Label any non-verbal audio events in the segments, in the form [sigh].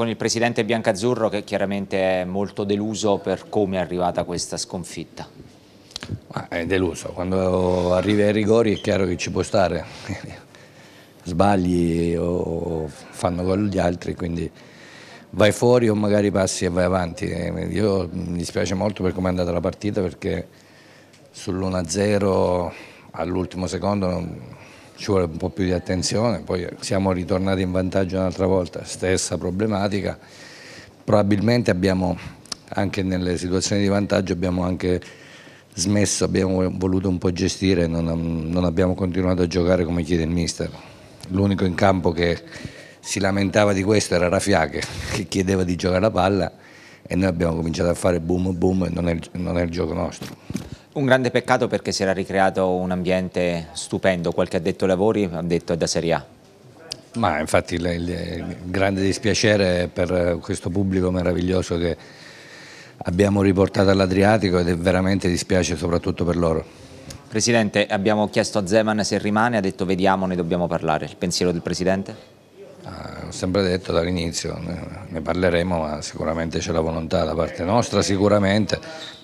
con il presidente Biancazzurro che chiaramente è molto deluso per come è arrivata questa sconfitta. Ma è deluso, quando arrivi ai rigori è chiaro che ci può stare, [laughs] sbagli o fanno gol gli altri, quindi vai fuori o magari passi e vai avanti. Io mi dispiace molto per come è andata la partita perché sull'1-0 all'ultimo secondo ci vuole un po' più di attenzione, poi siamo ritornati in vantaggio un'altra volta, stessa problematica, probabilmente abbiamo anche nelle situazioni di vantaggio abbiamo anche smesso, abbiamo voluto un po' gestire, non, non abbiamo continuato a giocare come chiede il mister. L'unico in campo che si lamentava di questo era Rafia che, che chiedeva di giocare la palla e noi abbiamo cominciato a fare boom boom e non è, non è il gioco nostro. Un grande peccato perché si era ricreato un ambiente stupendo, qualche addetto ai lavori ha detto è da Serie A. Ma infatti il, il, grande dispiacere per questo pubblico meraviglioso che abbiamo riportato all'Adriatico ed è veramente dispiace soprattutto per loro. Presidente, abbiamo chiesto a Zeman se rimane, ha detto vediamo, ne dobbiamo parlare. Il pensiero del Presidente? Ah, ho sempre detto dall'inizio, ne parleremo, ma sicuramente c'è la volontà da parte nostra, sicuramente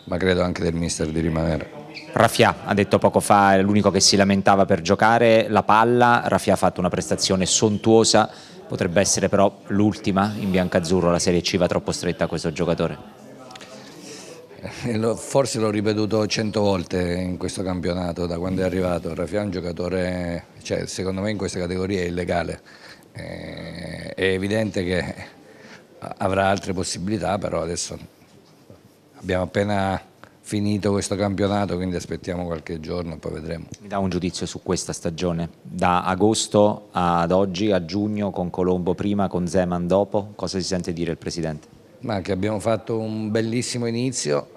ma credo anche del mister di rimanere. Raffia ha detto poco fa, è l'unico che si lamentava per giocare la palla, Raffia ha fatto una prestazione sontuosa, potrebbe essere però l'ultima in biancazzurro, la Serie C va troppo stretta a questo giocatore. Eh, forse l'ho ripetuto cento volte in questo campionato da quando è arrivato, Raffia è un giocatore, cioè, secondo me in questa categoria è illegale, eh, è evidente che avrà altre possibilità, però adesso Abbiamo appena finito questo campionato, quindi aspettiamo qualche giorno e poi vedremo. Mi dà un giudizio su questa stagione? Da agosto ad oggi, a giugno, con Colombo prima, con Zeman dopo, cosa si sente dire il Presidente? Ma che abbiamo fatto un bellissimo inizio,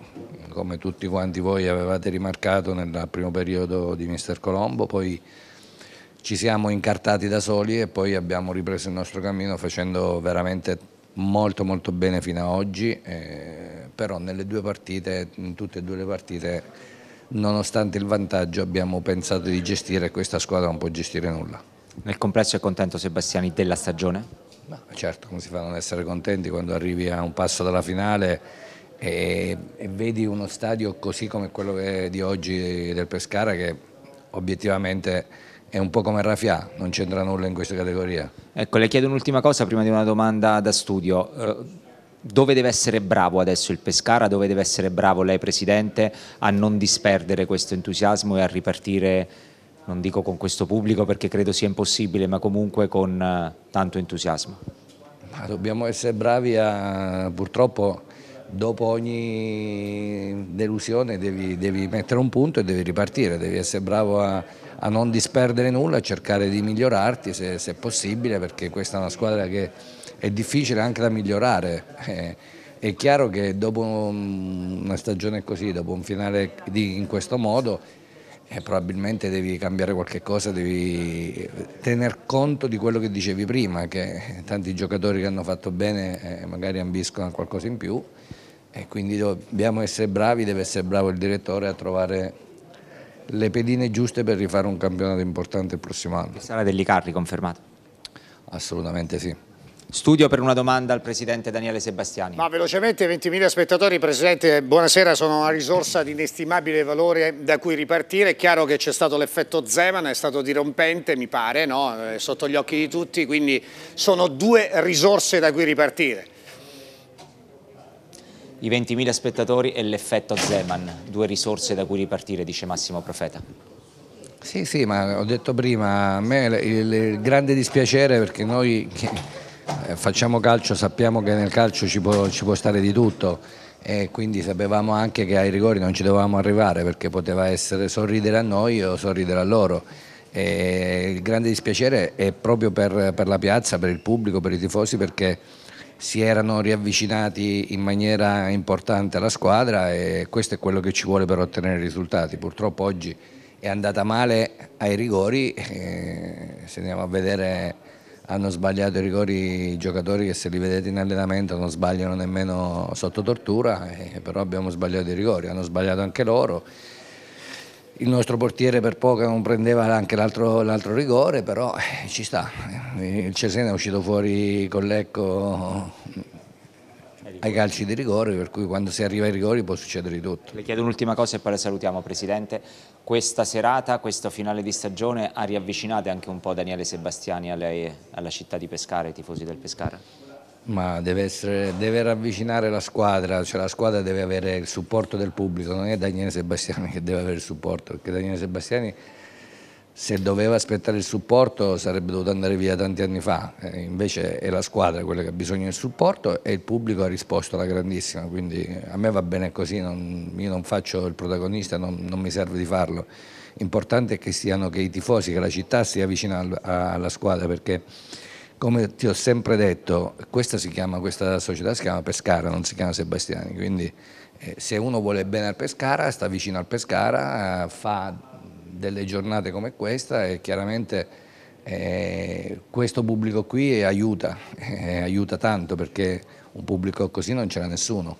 come tutti quanti voi avevate rimarcato nel primo periodo di Mister Colombo, poi ci siamo incartati da soli e poi abbiamo ripreso il nostro cammino facendo veramente molto molto bene fino ad oggi. E eh, però nelle due partite, in tutte e due le partite, nonostante il vantaggio abbiamo pensato di gestire e questa squadra non può gestire nulla. Nel complesso è contento Sebastiani della stagione? No, certo, come si fa a non essere contenti quando arrivi a un passo dalla finale e, e vedi uno stadio così come quello di oggi del Pescara che obiettivamente è un po' come Raffià, non c'entra nulla in questa categoria. Ecco, le chiedo un'ultima cosa prima di una domanda da studio. Eh, dove deve essere bravo adesso il Pescara, dove deve essere bravo lei Presidente a non disperdere questo entusiasmo e a ripartire, non dico con questo pubblico perché credo sia impossibile, ma comunque con eh, tanto entusiasmo? Ma dobbiamo essere bravi a purtroppo dopo ogni delusione devi, devi mettere un punto e devi ripartire, devi essere bravo a a non disperdere nulla, a cercare di migliorarti se, se, possibile, perché questa è una squadra che è difficile anche da migliorare. Eh, è chiaro che dopo una stagione così, dopo un finale di, in questo modo, eh, probabilmente devi cambiare qualche cosa, devi tener conto di quello che dicevi prima, che tanti giocatori che hanno fatto bene eh, magari ambiscono a qualcosa in più e quindi dobbiamo essere bravi, deve essere bravo il direttore a trovare le pedine giuste per rifare un campionato importante il prossimo anno. E sarà dell'Icarri confermato? Assolutamente sì. Studio per una domanda al Presidente Daniele Sebastiani. Ma velocemente 20.000 spettatori, Presidente, buonasera, sono una risorsa di inestimabile valore da cui ripartire. È chiaro che c'è stato l'effetto Zeman, è stato dirompente mi pare, no? sotto gli occhi di tutti, quindi sono due risorse da cui ripartire i 20.000 spettatori e l'effetto Zeman, due risorse da cui ripartire, dice Massimo Profeta. Sì, sì, ma ho detto prima, a me il, grande dispiacere perché noi che eh, facciamo calcio, sappiamo che nel calcio ci può, ci può stare di tutto e quindi sapevamo anche che ai rigori non ci dovevamo arrivare perché poteva essere sorridere a noi o sorridere a loro. E il grande dispiacere è proprio per, per la piazza, per il pubblico, per i tifosi perché si erano riavvicinati in maniera importante alla squadra e questo è quello che ci vuole per ottenere risultati. Purtroppo oggi è andata male ai rigori, eh, se andiamo a vedere hanno sbagliato i rigori i giocatori che se li vedete in allenamento non sbagliano nemmeno sotto tortura, eh, però abbiamo sbagliato i rigori, hanno sbagliato anche loro. Il nostro portiere per poco non prendeva anche l'altro rigore, però eh, ci sta. Eh, il Cesena è uscito fuori con Lecco ai calci di rigore, per cui quando si arriva ai rigori può succedere di tutto. Le chiedo un'ultima cosa e poi la salutiamo Presidente. Questa serata, questo finale di stagione, ha riavvicinato anche un po' Daniele Sebastiani alle, alla città di Pescara, ai tifosi del Pescara? Ma deve, essere, deve ravvicinare la squadra, cioè la squadra deve avere il supporto del pubblico, non è Daniele Sebastiani che deve avere il supporto, perché Daniele Sebastiani se doveva aspettare il supporto sarebbe dovuto andare via tanti anni fa, eh, invece è la squadra quella che ha bisogno del supporto e il pubblico ha risposto alla grandissima, quindi eh, a me va bene così, non, io non faccio il protagonista, non, non mi serve di farlo. L'importante è che, siano, che i tifosi, che la città sia vicina al, a, alla squadra perché come ti ho sempre detto, questa, chiama, questa, società si chiama Pescara, non si chiama Sebastiani, quindi eh, se uno vuole bene al Pescara, sta vicino al Pescara, eh, fa delle giornate come questa e chiaramente eh, questo pubblico qui aiuta, eh, aiuta tanto perché un pubblico così non ce n'è nessuno.